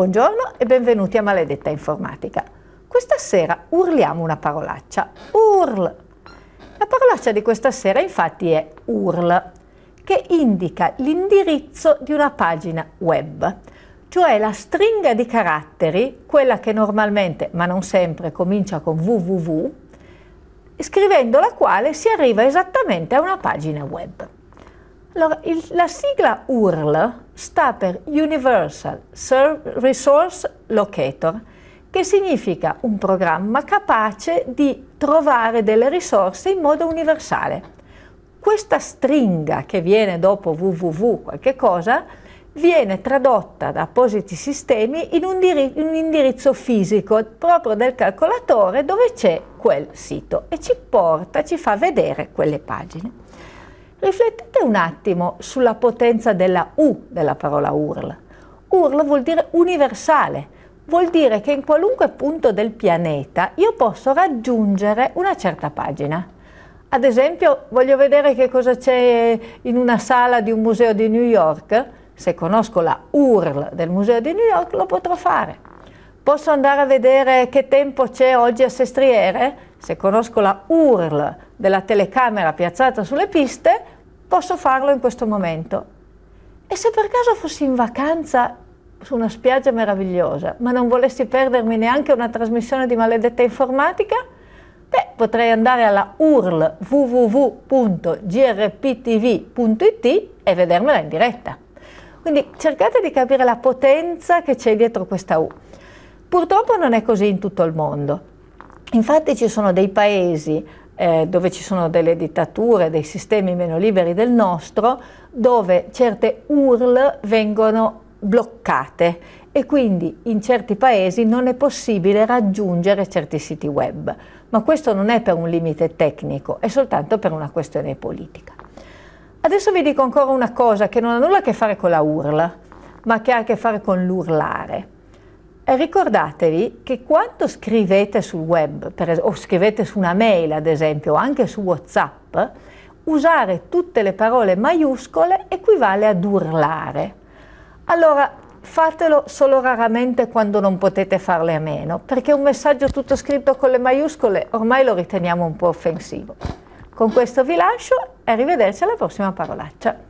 Buongiorno e benvenuti a Maledetta Informatica. Questa sera urliamo una parolaccia, URL. La parolaccia di questa sera infatti è URL, che indica l'indirizzo di una pagina web, cioè la stringa di caratteri, quella che normalmente, ma non sempre, comincia con www, scrivendo la quale si arriva esattamente a una pagina web. Allora, il, la sigla URL sta per Universal Resource Locator, che significa un programma capace di trovare delle risorse in modo universale. Questa stringa che viene dopo www qualche cosa viene tradotta da appositi sistemi in un, indirizzo fisico proprio del calcolatore dove c'è quel sito e ci porta, ci fa vedere quelle pagine. Riflettete un attimo sulla potenza della U della parola URL. URL vuol dire universale, vuol dire che in qualunque punto del pianeta io posso raggiungere una certa pagina. Ad esempio, voglio vedere che cosa c'è in una sala di un museo di New York. Se conosco la URL del museo di New York, lo potrò fare. Posso andare a vedere che tempo c'è oggi a Sestriere? Se conosco la URL della telecamera piazzata sulle piste, posso farlo in questo momento. E se per caso fossi in vacanza su una spiaggia meravigliosa, ma non volessi perdermi neanche una trasmissione di maledetta informatica, beh, potrei andare alla URL www.grptv.it e vedermela in diretta. Quindi cercate di capire la potenza che c'è dietro questa U. Purtroppo non è così in tutto il mondo. Infatti ci sono dei paesi eh, dove ci sono delle dittature, dei sistemi meno liberi del nostro, dove certe URL vengono bloccate e quindi in certi paesi non è possibile raggiungere certi siti web. Ma questo non è per un limite tecnico, è soltanto per una questione politica. Adesso vi dico ancora una cosa che non ha nulla a che fare con la URL, ma che ha a che fare con l'urlare ricordatevi che quando scrivete sul web es- o scrivete su una mail ad esempio o anche su Whatsapp, usare tutte le parole maiuscole equivale ad urlare. Allora fatelo solo raramente quando non potete farle a meno, perché un messaggio tutto scritto con le maiuscole ormai lo riteniamo un po' offensivo. Con questo vi lascio e arrivederci alla prossima parolaccia.